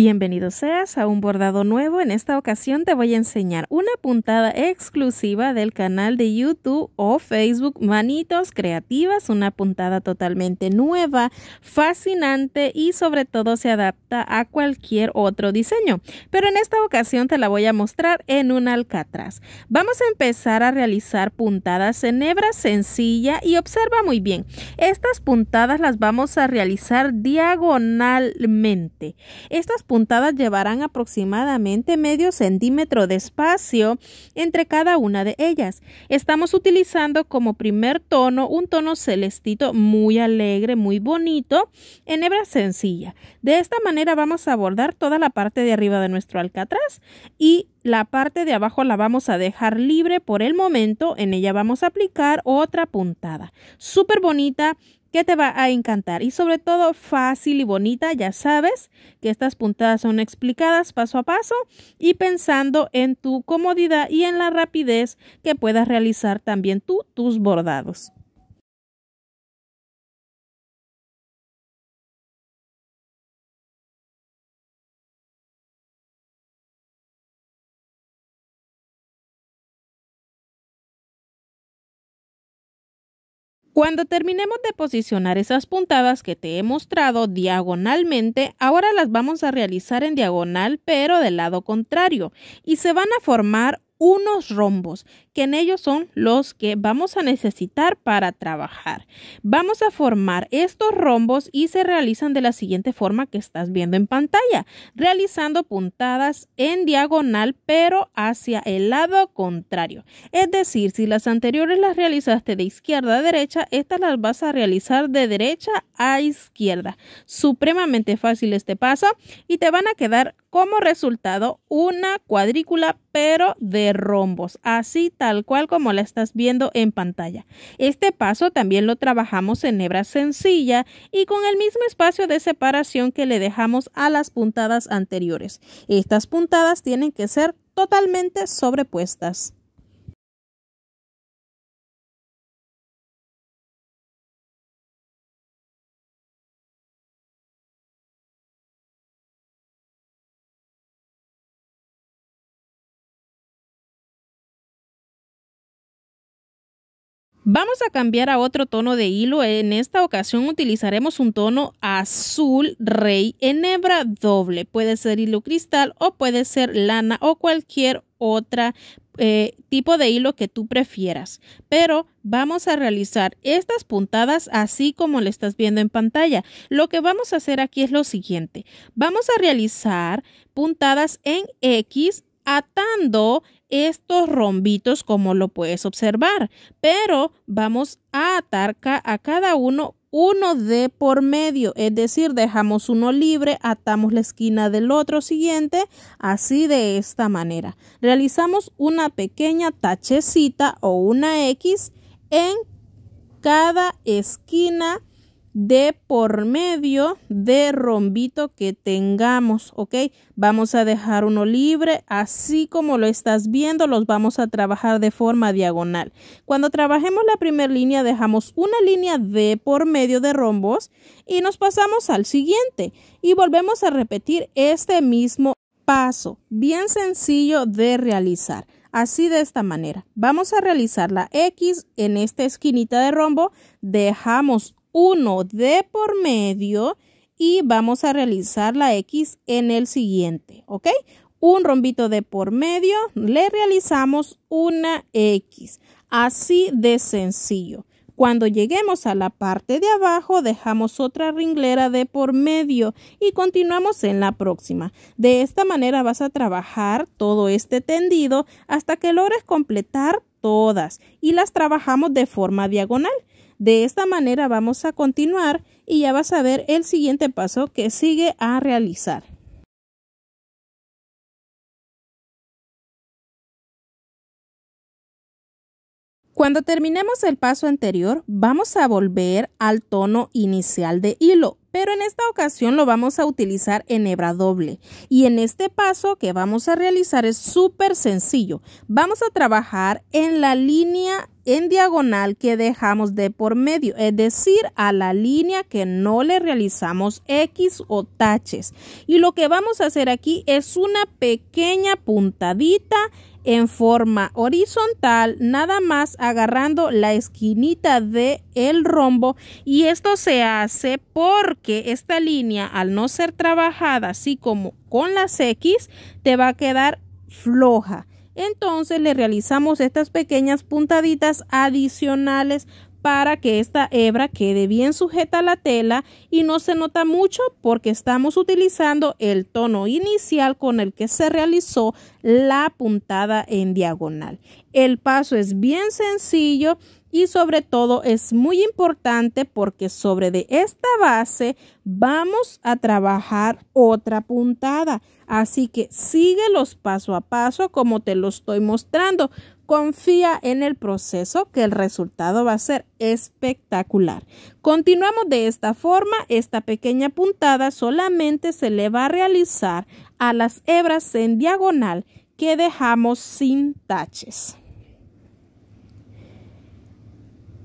Bienvenido seas a un bordado nuevo. En esta ocasión te voy a enseñar una puntada exclusiva del canal de YouTube o Facebook Manitos Creativas, una puntada totalmente nueva, fascinante y sobre todo se adapta a cualquier otro diseño. Pero en esta ocasión te la voy a mostrar en un alcatraz. Vamos a empezar a realizar puntadas en hebra sencilla y observa muy bien. Estas puntadas las vamos a realizar diagonalmente. Estas puntadas llevarán aproximadamente medio centímetro de espacio entre cada una de ellas. Estamos utilizando como primer tono un tono celestito muy alegre, muy bonito, en hebra sencilla. De esta manera vamos a bordar toda la parte de arriba de nuestro alcatraz y la parte de abajo la vamos a dejar libre por el momento. En ella vamos a aplicar otra puntada. Súper bonita que te va a encantar y sobre todo fácil y bonita, ya sabes que estas puntadas son explicadas paso a paso y pensando en tu comodidad y en la rapidez que puedas realizar también tú tus bordados. Cuando terminemos de posicionar esas puntadas que te he mostrado diagonalmente, ahora las vamos a realizar en diagonal pero del lado contrario y se van a formar unos rombos, que en ellos son los que vamos a necesitar para trabajar. Vamos a formar estos rombos y se realizan de la siguiente forma que estás viendo en pantalla, realizando puntadas en diagonal pero hacia el lado contrario. Es decir, si las anteriores las realizaste de izquierda a derecha, estas las vas a realizar de derecha a izquierda. Supremamente fácil este paso y te van a quedar como resultado una cuadrícula pero de rombos, así tal cual como la estás viendo en pantalla. Este paso también lo trabajamos en hebra sencilla y con el mismo espacio de separación que le dejamos a las puntadas anteriores. Estas puntadas tienen que ser totalmente sobrepuestas. Vamos a cambiar a otro tono de hilo. En esta ocasión utilizaremos un tono azul rey en hebra doble. Puede ser hilo cristal o puede ser lana o cualquier otro eh, tipo de hilo que tú prefieras. Pero vamos a realizar estas puntadas así como le estás viendo en pantalla. Lo que vamos a hacer aquí es lo siguiente. Vamos a realizar puntadas en X atando estos rombitos como lo puedes observar, pero vamos a atar a cada uno uno de por medio, es decir, dejamos uno libre, atamos la esquina del otro siguiente, así de esta manera. Realizamos una pequeña tachecita o una X en cada esquina de por medio de rombito que tengamos, ¿ok? Vamos a dejar uno libre, así como lo estás viendo, los vamos a trabajar de forma diagonal. Cuando trabajemos la primera línea, dejamos una línea de por medio de rombos y nos pasamos al siguiente y volvemos a repetir este mismo paso, bien sencillo de realizar así de esta manera. Vamos a realizar la X en esta esquinita de rombo, dejamos uno de por medio y vamos a realizar la X en el siguiente, ¿ok? Un rombito de por medio, le realizamos una X. Así de sencillo. Cuando lleguemos a la parte de abajo, dejamos otra ringlera de por medio y continuamos en la próxima. De esta manera vas a trabajar todo este tendido hasta que logres completar todas y las trabajamos de forma diagonal. De esta manera vamos a continuar y ya vas a ver el siguiente paso que sigue a realizar. Cuando terminemos el paso anterior, vamos a volver al tono inicial de hilo, pero en esta ocasión lo vamos a utilizar en hebra doble. Y en este paso que vamos a realizar es súper sencillo. Vamos a trabajar en la línea en diagonal que dejamos de por medio, es decir, a la línea que no le realizamos X o taches. Y lo que vamos a hacer aquí es una pequeña puntadita en forma horizontal, nada más agarrando la esquinita de el rombo y esto se hace porque esta línea al no ser trabajada así como con las X te va a quedar floja entonces le realizamos estas pequeñas puntaditas adicionales para que esta hebra quede bien sujeta a la tela y no se nota mucho porque estamos utilizando el tono inicial con el que se realizó la puntada en diagonal. El paso es bien sencillo y sobre todo es muy importante porque sobre de esta base vamos a trabajar otra puntada. Así que síguelos paso a paso como te lo estoy mostrando. Confía en el proceso que el resultado va a ser espectacular. Continuamos de esta forma. Esta pequeña puntada solamente se le va a realizar a las hebras en diagonal que dejamos sin taches.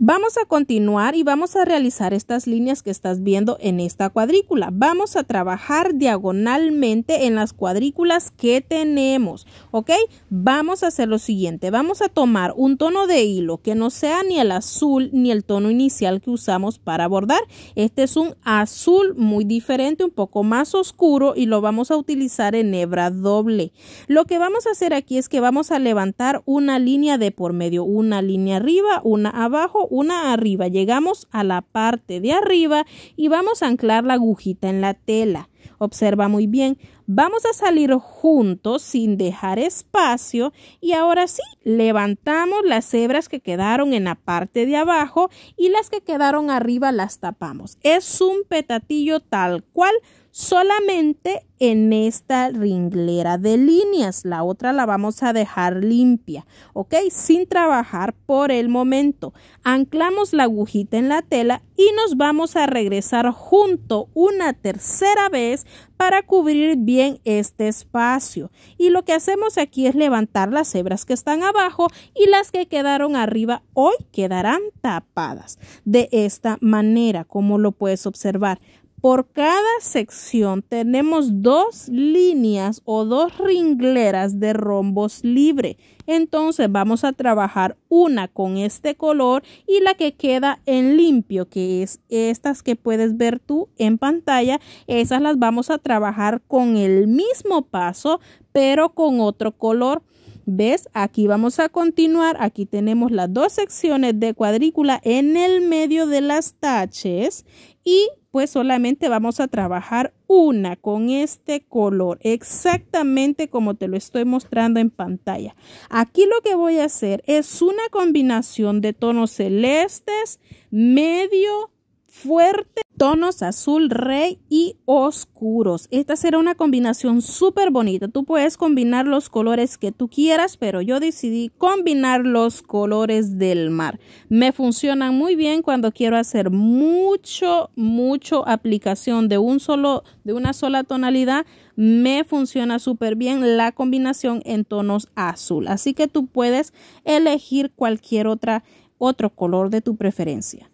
Vamos a continuar y vamos a realizar estas líneas que estás viendo en esta cuadrícula. Vamos a trabajar diagonalmente en las cuadrículas que tenemos, ¿ok? Vamos a hacer lo siguiente. Vamos a tomar un tono de hilo que no sea ni el azul ni el tono inicial que usamos para bordar. Este es un azul muy diferente, un poco más oscuro y lo vamos a utilizar en hebra doble. Lo que vamos a hacer aquí es que vamos a levantar una línea de por medio, una línea arriba, una abajo, una arriba. Llegamos a la parte de arriba y vamos a anclar la agujita en la tela. Observa muy bien. Vamos a salir juntos sin dejar espacio y ahora sí levantamos las hebras que quedaron en la parte de abajo y las que quedaron arriba las tapamos. Es un petatillo tal cual solamente en esta ringlera de líneas. La otra la vamos a dejar limpia, ¿ok? Sin trabajar por el momento. Anclamos la agujita en la tela y nos vamos a regresar junto una tercera vez para cubrir bien este espacio. Y lo que hacemos aquí es levantar las hebras que están abajo y las que quedaron arriba hoy quedarán tapadas. De esta manera, como lo puedes observar. Por cada sección tenemos dos líneas o dos ringleras de rombos libre. Entonces vamos a trabajar una con este color y la que queda en limpio, que es estas que puedes ver tú en pantalla. Esas las vamos a trabajar con el mismo paso, pero con otro color. ¿Ves? Aquí vamos a continuar. Aquí tenemos las dos secciones de cuadrícula en el medio de las taches y pues solamente vamos a trabajar una con este color, exactamente como te lo estoy mostrando en pantalla. Aquí lo que voy a hacer es una combinación de tonos celestes, medio, fuerte, tonos azul rey y oscuros. Esta será una combinación súper bonita. Tú puedes combinar los colores que tú quieras, pero yo decidí combinar los colores del mar. Me funcionan muy bien cuando quiero hacer mucho, mucho aplicación de un solo, de una sola tonalidad. Me funciona súper bien la combinación en tonos azul. Así que tú puedes elegir cualquier otra, otro color de tu preferencia.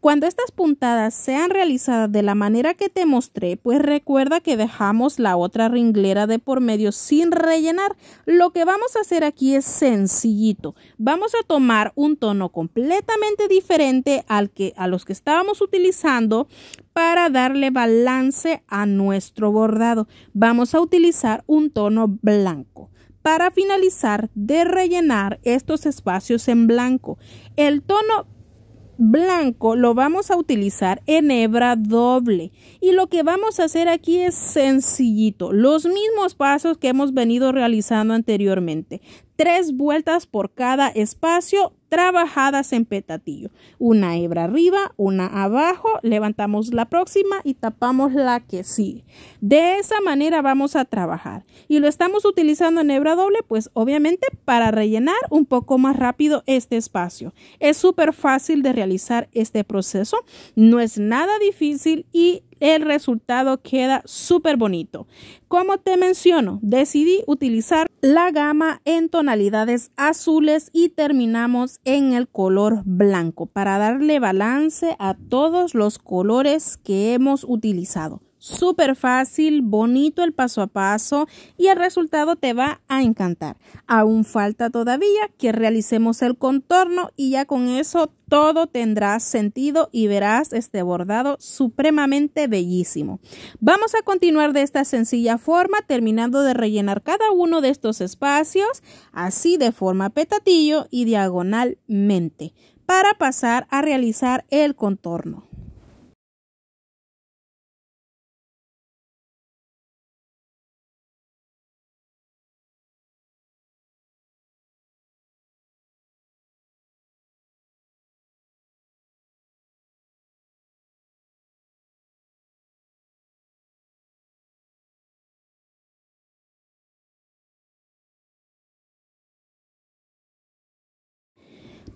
Cuando estas puntadas sean realizadas de la manera que te mostré, pues recuerda que dejamos la otra ringlera de por medio sin rellenar. Lo que vamos a hacer aquí es sencillito. Vamos a tomar un tono completamente diferente al que a los que estábamos utilizando para darle balance a nuestro bordado. Vamos a utilizar un tono blanco para finalizar de rellenar estos espacios en blanco. El tono blanco lo vamos a utilizar en hebra doble y lo que vamos a hacer aquí es sencillito los mismos pasos que hemos venido realizando anteriormente tres vueltas por cada espacio trabajadas en petatillo. Una hebra arriba, una abajo, levantamos la próxima y tapamos la que sigue. De esa manera vamos a trabajar. Y lo estamos utilizando en hebra doble, pues obviamente para rellenar un poco más rápido este espacio. Es súper fácil de realizar este proceso, no es nada difícil y el resultado queda súper bonito. Como te menciono, decidí utilizar la gama en tonalidades azules y terminamos en el color blanco para darle balance a todos los colores que hemos utilizado súper fácil, bonito el paso a paso y el resultado te va a encantar. Aún falta todavía que realicemos el contorno y ya con eso todo tendrá sentido y verás este bordado supremamente bellísimo. Vamos a continuar de esta sencilla forma terminando de rellenar cada uno de estos espacios así de forma petatillo y diagonalmente para pasar a realizar el contorno.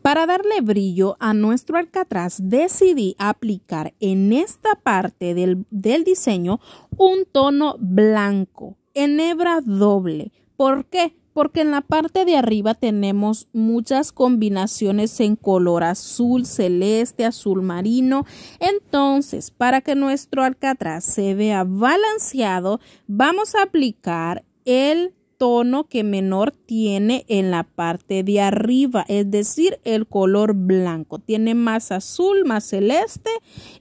Para darle brillo a nuestro alcatraz decidí aplicar en esta parte del, diseño un tono blanco en hebra doble. ¿Por qué? Porque en la parte de arriba tenemos muchas combinaciones en color azul, celeste, azul marino. Entonces, para que nuestro alcatraz se vea balanceado, vamos a aplicar el tono que menor tiene en la parte de arriba, es decir, el color blanco. Tiene más azul, más celeste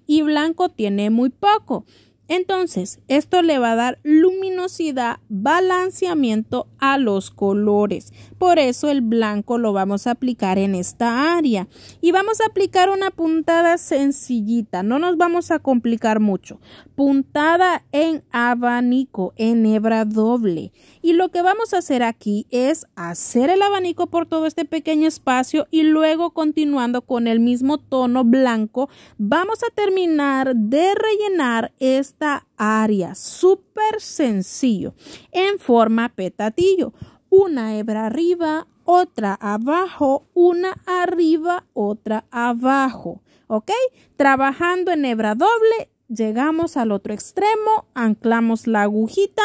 y blanco tiene muy poco. Entonces, esto le va a dar luminosidad, balanceamiento a los colores. Por eso el blanco lo vamos a aplicar en esta área. Y vamos a aplicar una puntada sencillita, no nos vamos a complicar mucho. Puntada en abanico, en hebra doble. Y lo que vamos a hacer aquí es hacer el abanico por todo este pequeño espacio y luego continuando con el mismo tono blanco, vamos a terminar de rellenar esta área. Súper sencillo, en forma petatillo una hebra arriba, otra abajo, una arriba, otra abajo. ¿Ok? Trabajando en hebra doble, llegamos al otro extremo, anclamos la agujita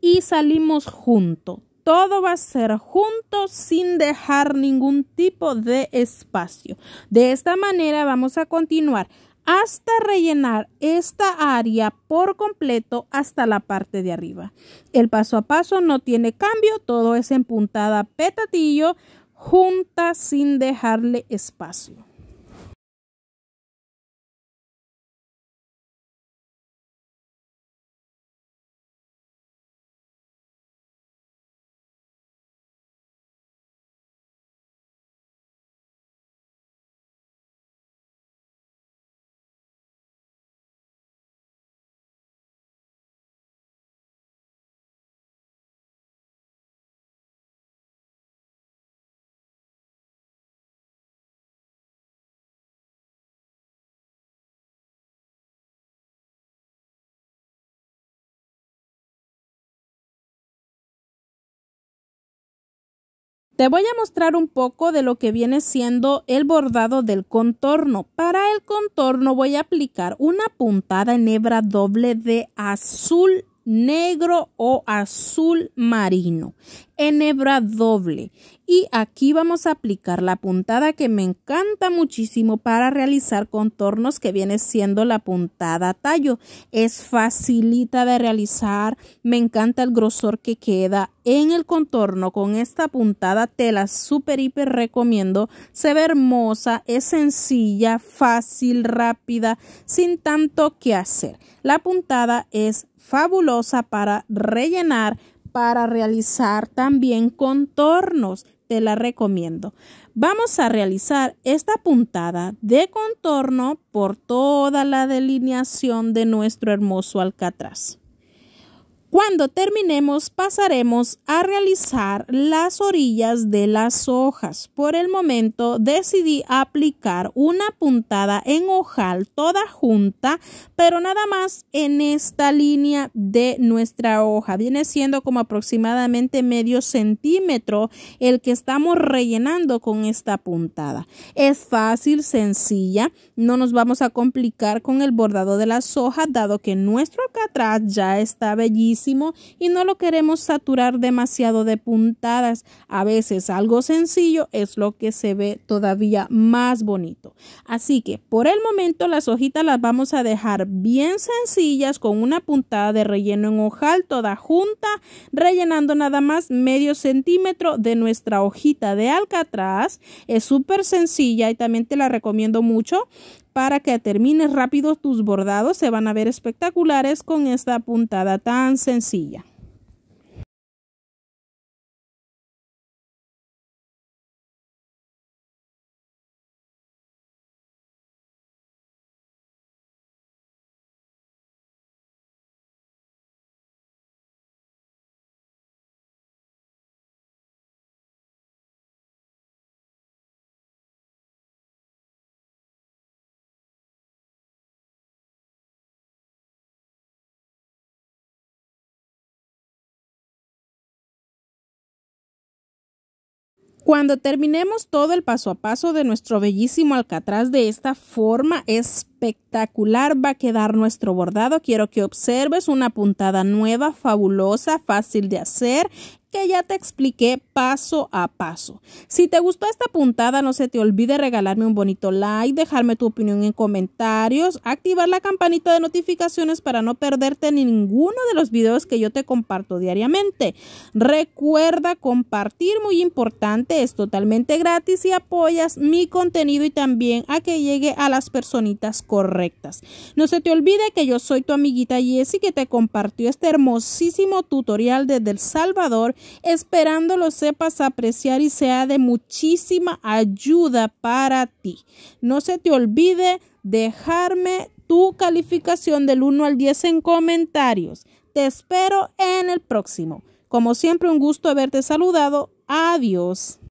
y salimos junto. Todo va a ser junto sin dejar ningún tipo de espacio. De esta manera vamos a continuar hasta rellenar esta área por completo hasta la parte de arriba. El paso a paso no tiene cambio, todo es en puntada petatillo, junta sin dejarle espacio. Te voy a mostrar un poco de lo que viene siendo el bordado del contorno. Para el contorno voy a aplicar una puntada en hebra doble de azul negro o azul marino en hebra doble y aquí vamos a aplicar la puntada que me encanta muchísimo para realizar contornos que viene siendo la puntada tallo es facilita de realizar me encanta el grosor que queda en el contorno con esta puntada tela super hiper recomiendo se ve hermosa es sencilla fácil rápida sin tanto que hacer la puntada es fabulosa para rellenar, para realizar también contornos. Te la recomiendo. Vamos a realizar esta puntada de contorno por toda la delineación de nuestro hermoso alcatraz. Cuando terminemos pasaremos a realizar las orillas de las hojas. Por el momento decidí aplicar una puntada en ojal toda junta, pero nada más en esta línea de nuestra hoja. Viene siendo como aproximadamente medio centímetro el que estamos rellenando con esta puntada. Es fácil, sencilla, no nos vamos a complicar con el bordado de las hojas, dado que nuestro atrás ya está bellísimo y no lo queremos saturar demasiado de puntadas. A veces algo sencillo es lo que se ve todavía más bonito. Así que por el momento las hojitas las vamos a dejar bien sencillas con una puntada de relleno en ojal toda junta, rellenando nada más medio centímetro de nuestra hojita de alcatraz. Es súper sencilla y también te la recomiendo mucho para que termines rápido tus bordados. Se van a ver espectaculares con esta puntada tan sencilla. Cuando terminemos todo el paso a paso de nuestro bellísimo Alcatraz de esta forma, es espectacular va a quedar nuestro bordado. Quiero que observes una puntada nueva, fabulosa, fácil de hacer, que ya te expliqué paso a paso. Si te gustó esta puntada, no se te olvide regalarme un bonito like, dejarme tu opinión en comentarios, activar la campanita de notificaciones para no perderte ninguno de los videos que yo te comparto diariamente. Recuerda compartir, muy importante, es totalmente gratis y apoyas mi contenido y también a que llegue a las personitas correctas. No se te olvide que yo soy tu amiguita Jessie que te compartió este hermosísimo tutorial desde El Salvador, esperando lo sepas apreciar y sea de muchísima ayuda para ti. No se te olvide dejarme tu calificación del 1 al 10 en comentarios. Te espero en el próximo. Como siempre, un gusto haberte saludado. Adiós.